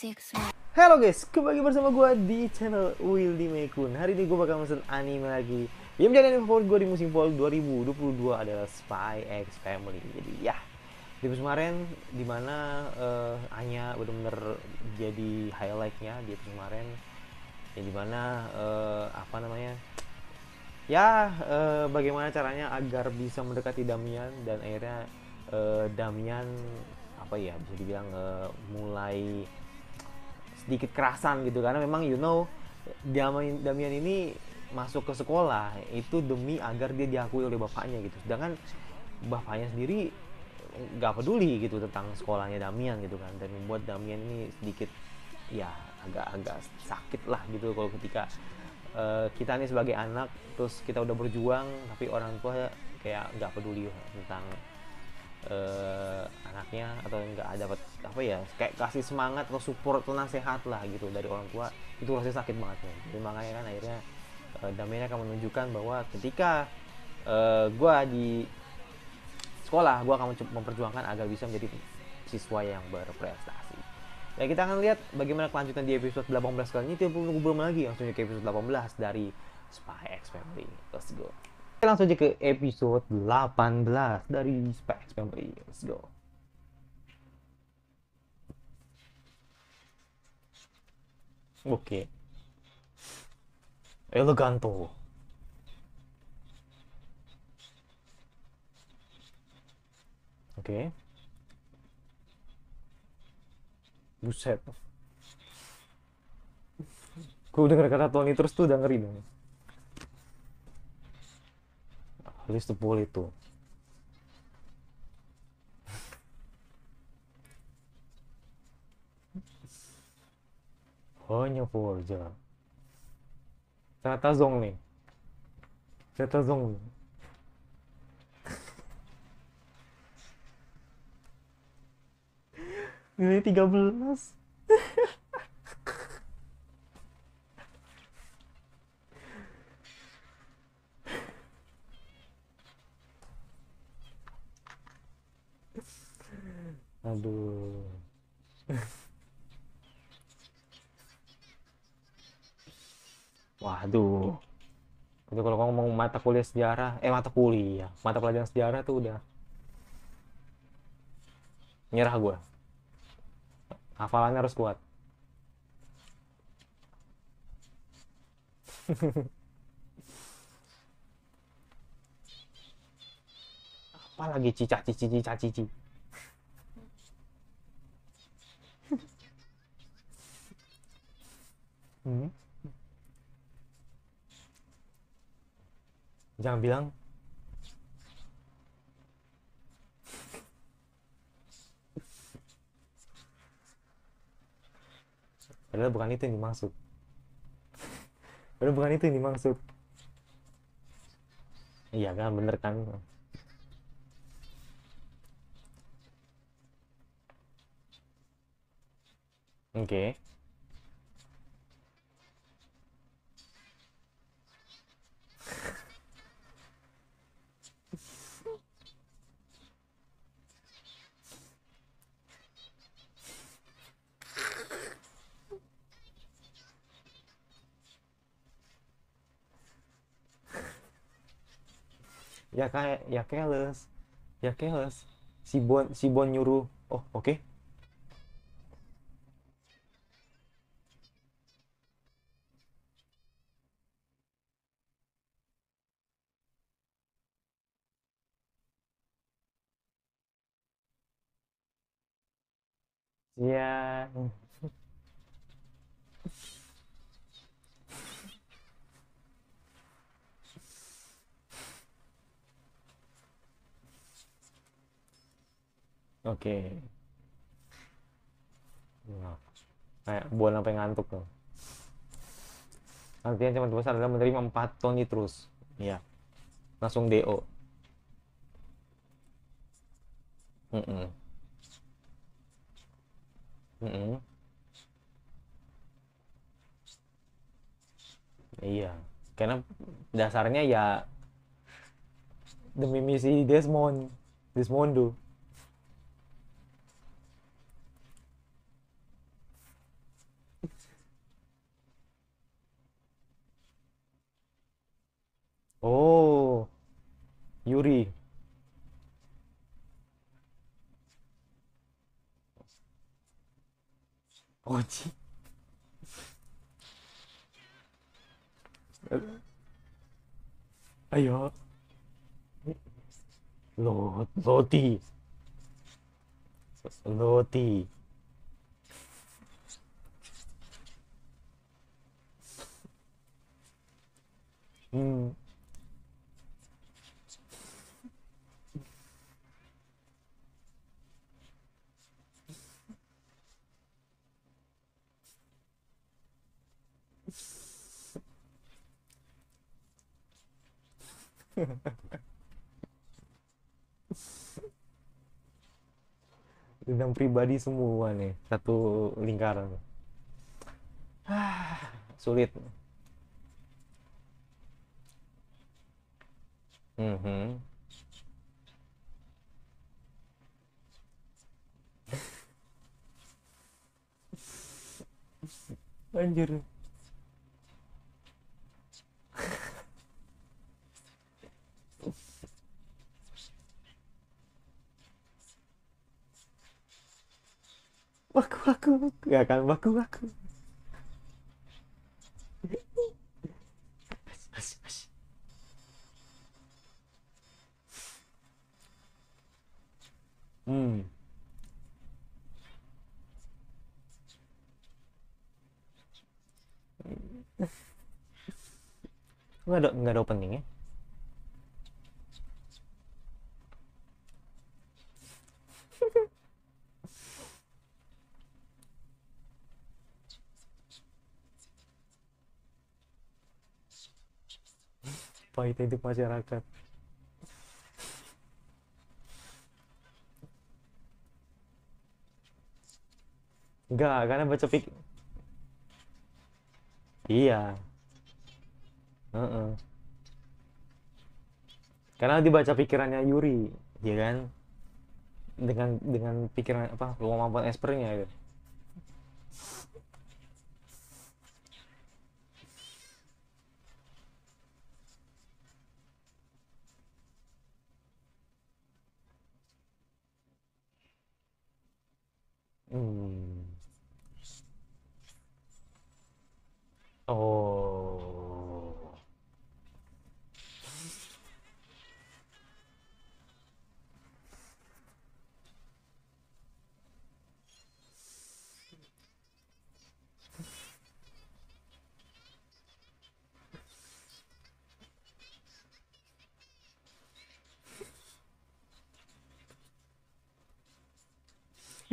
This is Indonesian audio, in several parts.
Halo guys, kembali bersama gue di channel Wildy Mekun Hari ini gue bakal mesen anime lagi Yang menjadi anime favorit gue di musim fall 2022 adalah Spy X Family Jadi ya, di musim kemarin dimana uh, eh, Anya bener-bener jadi highlightnya di musim kemarin Ya mana uh, apa namanya Ya, uh, bagaimana caranya agar bisa mendekati Damian Dan akhirnya uh, Damian apa ya bisa dibilang uh, mulai sedikit kerasan gitu karena memang you know Damian, Damian ini masuk ke sekolah itu demi agar dia diakui oleh bapaknya gitu sedangkan bapaknya sendiri nggak peduli gitu tentang sekolahnya Damian gitu kan dan membuat Damian ini sedikit ya agak-agak sakit lah gitu kalau ketika uh, kita nih sebagai anak terus kita udah berjuang tapi orang tua kayak nggak peduli tentang uh, anaknya atau nggak ada dapat apa ya kayak kasih semangat atau support atau nasihat lah gitu dari orang tua itu rasanya sakit banget ya. jadi makanya kan akhirnya uh, akan menunjukkan bahwa ketika uh, eh, gue di sekolah gue akan memperjuangkan agar bisa menjadi siswa yang berprestasi ya kita akan lihat bagaimana kelanjutan di episode 18 kali ini tidak perlu belum lagi langsung ke episode 18 dari Spy X Family let's go kita langsung aja ke episode 18 dari Space Memory. Let's go. Oke. Okay. Eh, Eleganto. Oke. Okay. Buset. Gue udah ngerekata Tony terus tuh udah ngeri dong. Cristobal itu hanya Forza ternyata Zong nih ternyata Zong nih nilai 13 Aduh. Waduh. Itu kalau ngomong mata kuliah sejarah, eh mata kuliah, mata pelajaran sejarah tuh udah nyerah gue. Hafalannya harus kuat. Apalagi cica cici cici cici. hmm. jangan bilang padahal bukan itu yang dimaksud padahal bukan itu yang dimaksud iya kan bener kan oke okay. kayak ya keles ya keles si Bon si Bon nyuruh oh oke okay. Iya. Yeah. Oke. Nah, buat sampai ngantuk loh. Artinya cuma besar adalah menerima 4 ton terus. Iya. Langsung DO. Mm -mm. Mm -mm. Iya. Karena dasarnya ya demi misi Desmond, Desmondo. dhoti. Dhoti. Hmm. dendam pribadi semua nih satu lingkaran sulit mm-hmm. anjir waku waku ya kan waku waku Hmm. Nggak ada nggak ada openingnya. pahit hidup masyarakat Enggak, karena baca pik Iya. Uh -uh. Karena dibaca pikirannya Yuri, ya kan? Dengan dengan pikiran apa kemampuan espernya gitu.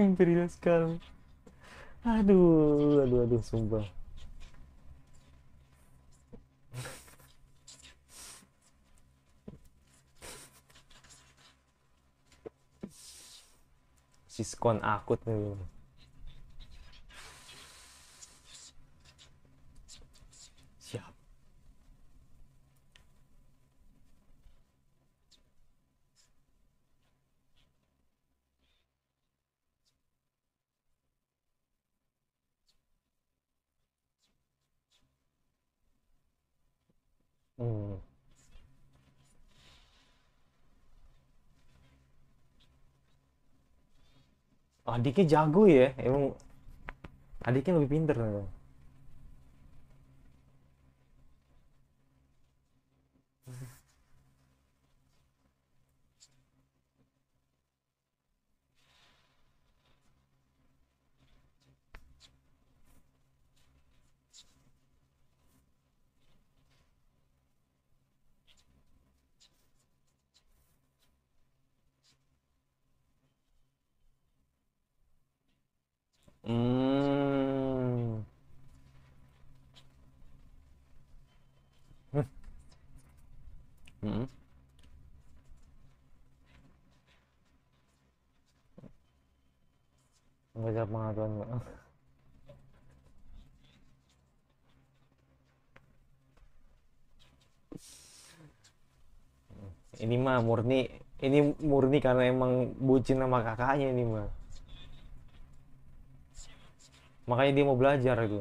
imperial sekali aduh aduh aduh sumpah siskon akut nih adiknya jago ya emang adiknya lebih pinter beneran ini mah murni ini murni karena emang bucin sama kakaknya ini mah makanya dia mau belajar itu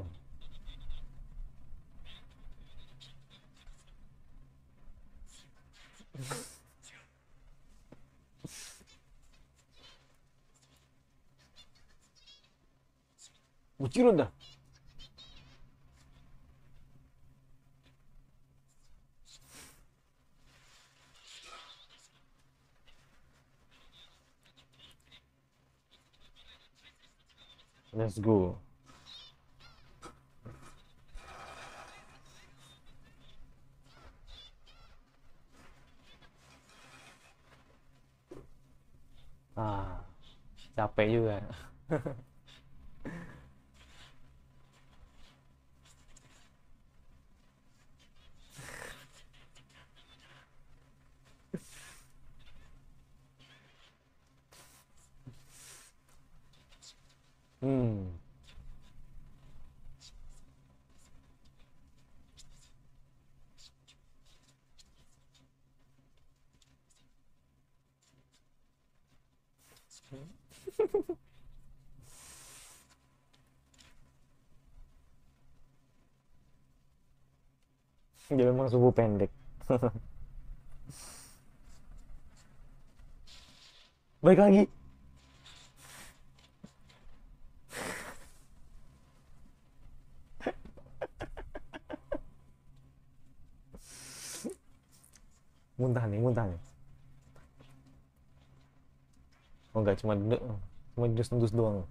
Let's go. Ah, capek juga. memang subuh pendek baik lagi muntah nih muntah nih oh enggak cuma cuma dus dus doang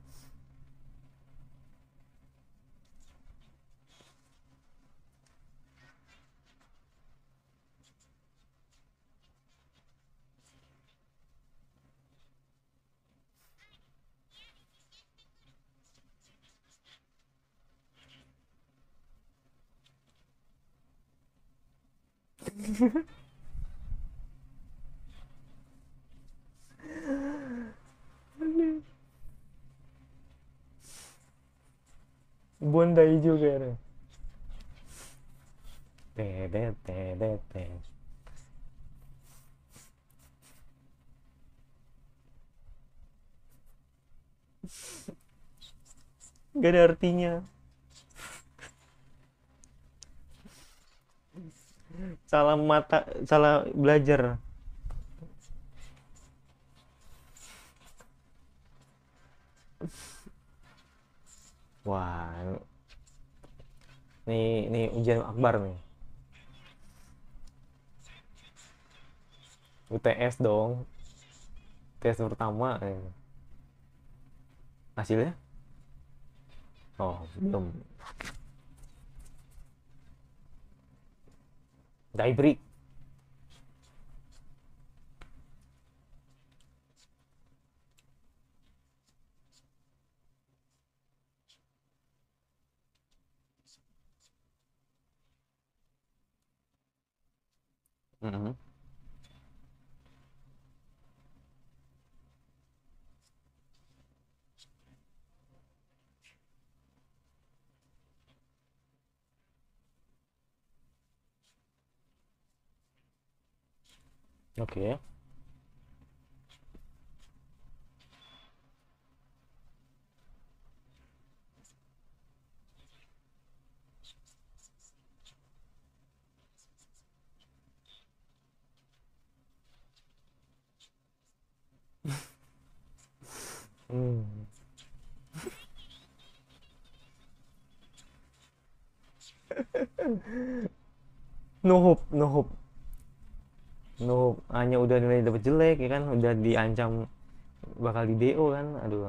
Bondai juga ya. Tedet, tedet, tedet. Gak ada artinya. Salah mata, salah belajar. you Wah, ini ini ujian akbar nih. UTS dong, tes pertama. Nih. Eh. Hasilnya? Oh, belum. Daybreak. Okay. Hmm. no hope, no hope. no hanya udah nilai dapat jelek ya kan udah diancam bakal di DO kan aduh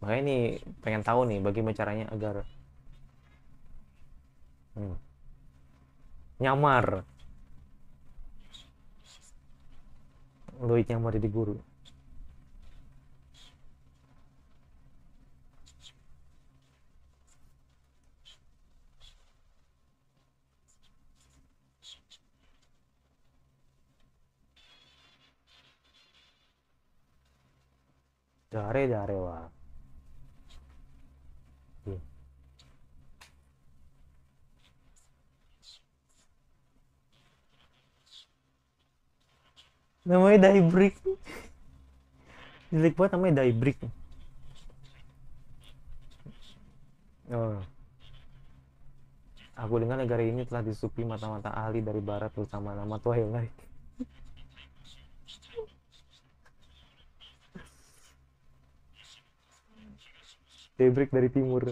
makanya nih pengen tahu nih bagaimana caranya agar hmm. nyamar Lloyd nyamar jadi guru namanya die brick jelek banget namanya die brick oh. aku dengar negara ini telah disupi mata-mata ahli dari barat bersama nama tua yang lain Daybreak dari timur.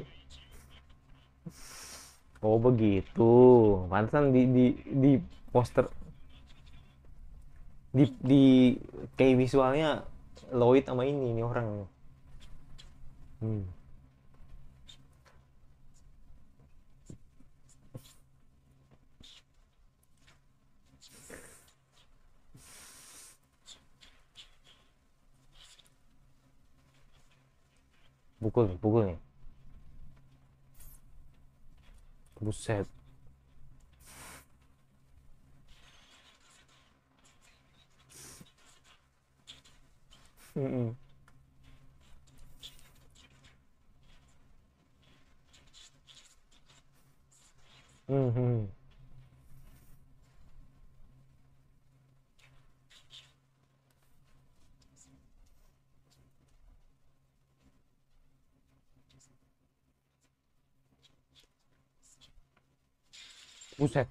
Oh begitu. Pantesan di di di poster di di kayak visualnya Lloyd sama ini ini orang. Hmm. 목걸이, 목걸이. 무셉. 응응. 응응. Buset.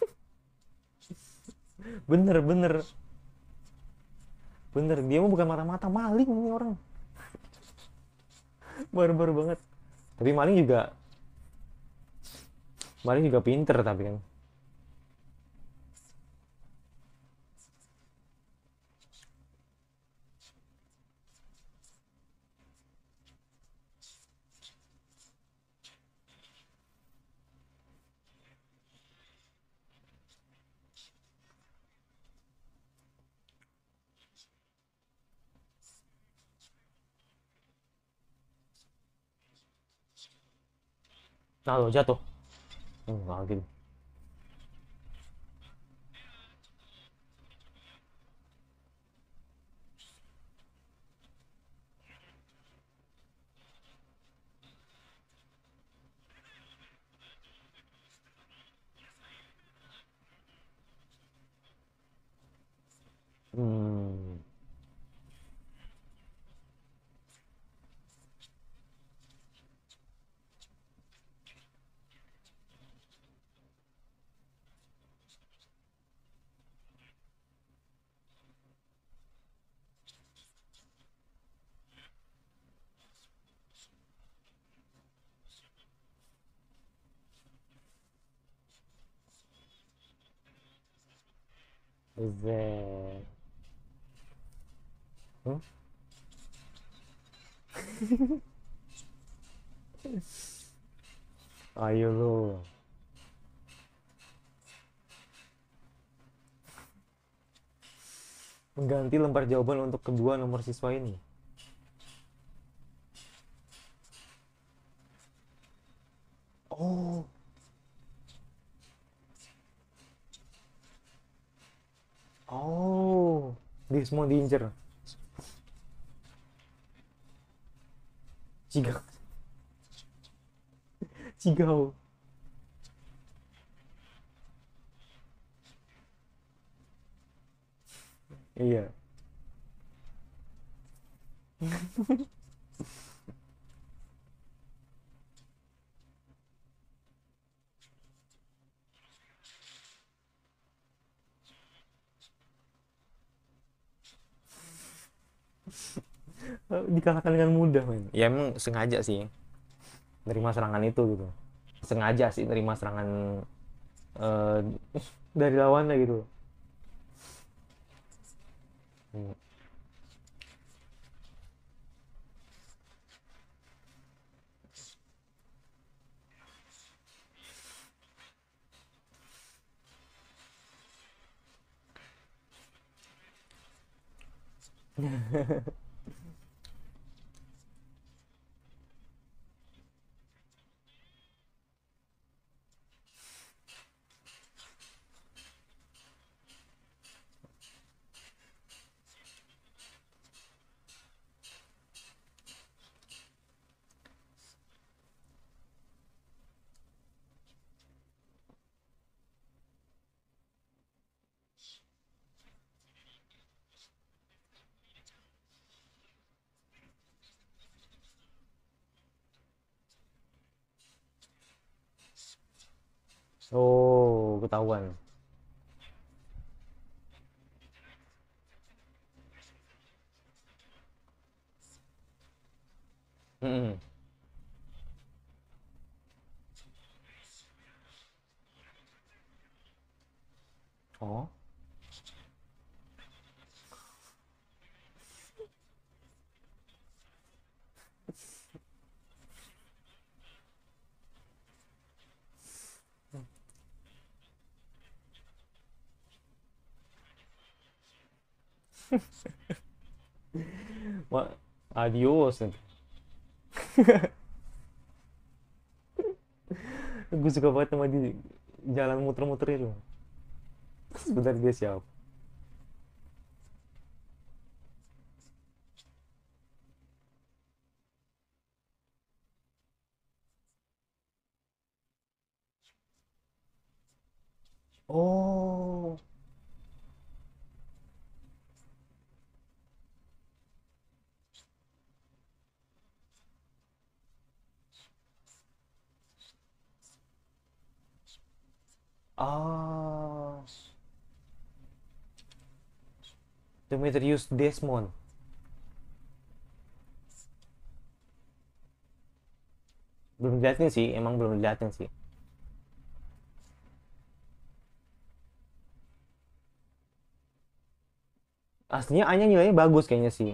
bener bener bener dia mah bukan mata-mata maling ini orang baru-baru banget tapi maling juga maling juga pinter tapi kan などじゃと。うん、あげる。Event. Huh? Ayo lo. Mengganti lembar jawaban untuk kedua nomor siswa ini. Oh. lagi semua diincer ciga Cigau iya Eh, dikalahkan dengan mudah men ya emang sengaja sih nerima serangan itu gitu sengaja sih nerima serangan uh, dari lawannya gitu hmm. 嗯。嗯。哦。gue suka banget sama dia jalan muter-muter itu. Sebentar dia siapa? Oh, Ah. Demetrius Desmond. Belum dilihatin sih, emang belum dilihatin sih. Aslinya Anya nilainya bagus kayaknya sih.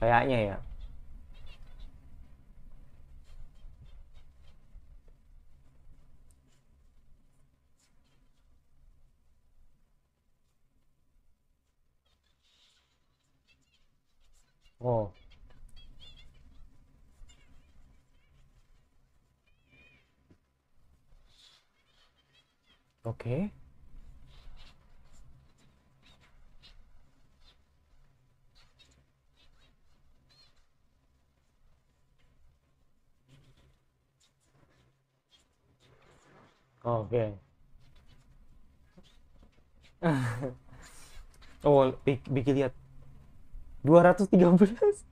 Kayaknya ya. Oh. Oke. Okay. Oke. Okay. oh, Vicky lihat 213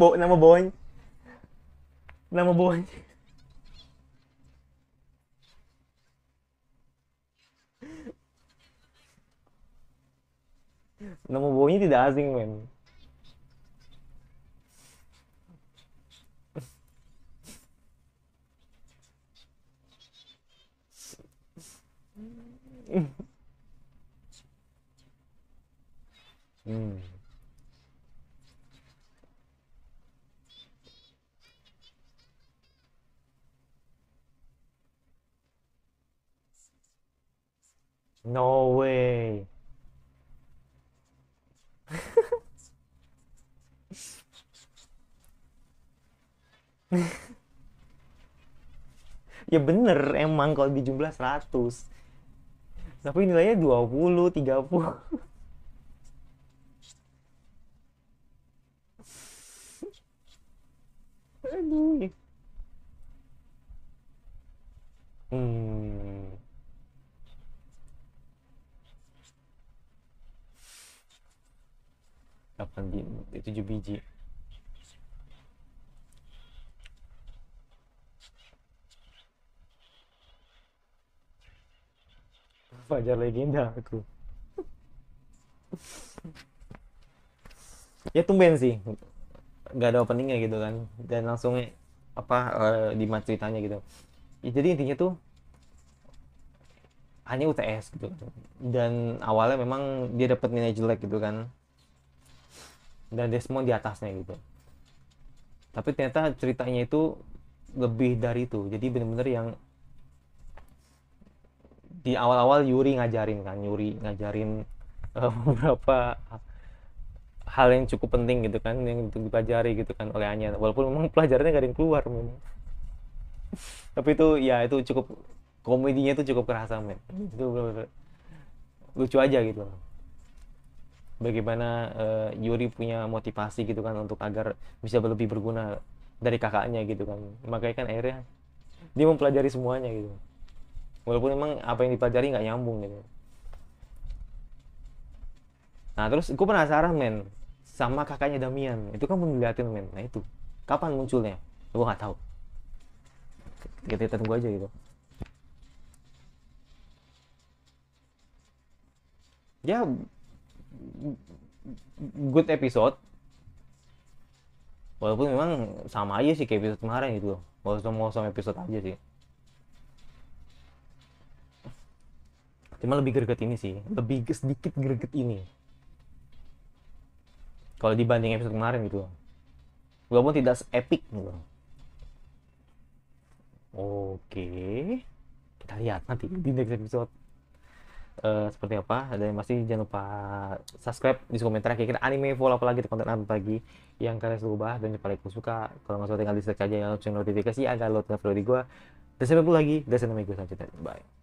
Bo nama bawahnya nama bawahnya nama bawahnya tidak asing men No way. ya bener emang kalau di jumlah 100 tapi nilainya 20, 30 Aduh. Hmm. itu 7 biji Fajar legenda aku ya tumben sih nggak ada openingnya gitu kan dan langsung apa uh, di ceritanya gitu ya, jadi intinya tuh hanya UTS gitu kan. dan awalnya memang dia dapat nilai jelek gitu kan dan Desmond di atasnya gitu tapi ternyata ceritanya itu lebih dari itu jadi bener-bener yang di awal-awal Yuri ngajarin kan Yuri ngajarin uh, beberapa hal yang cukup penting gitu kan yang untuk dipelajari gitu kan oleh Anya walaupun memang pelajarannya gak ada yang keluar memang tapi itu ya itu cukup komedinya itu cukup kerasa men itu bener -bener lucu aja gitu loh bagaimana uh, Yuri punya motivasi gitu kan untuk agar bisa lebih berguna dari kakaknya gitu kan makanya kan akhirnya dia mempelajari semuanya gitu walaupun emang apa yang dipelajari nggak nyambung gitu nah terus gue penasaran men sama kakaknya Damian itu kan ngeliatin men nah itu kapan munculnya gue nggak tahu kita tunggu aja gitu ya good episode walaupun memang sama aja sih kayak episode kemarin gitu loh mau sama sama episode aja sih cuma lebih greget ini sih lebih sedikit greget ini kalau dibanding episode kemarin gitu walaupun tidak epic gitu oke kita lihat nanti di next episode Eh, seperti apa dan masih jangan lupa subscribe di komentar kira-kira anime follow apa lagi konten apa lagi yang kalian suka ubah dan paling aku suka kalau nggak suka tinggal di subscribe aja ya lonceng notifikasi agar lo perlu di gua dan sampai lagi dan sampai minggu selanjutnya bye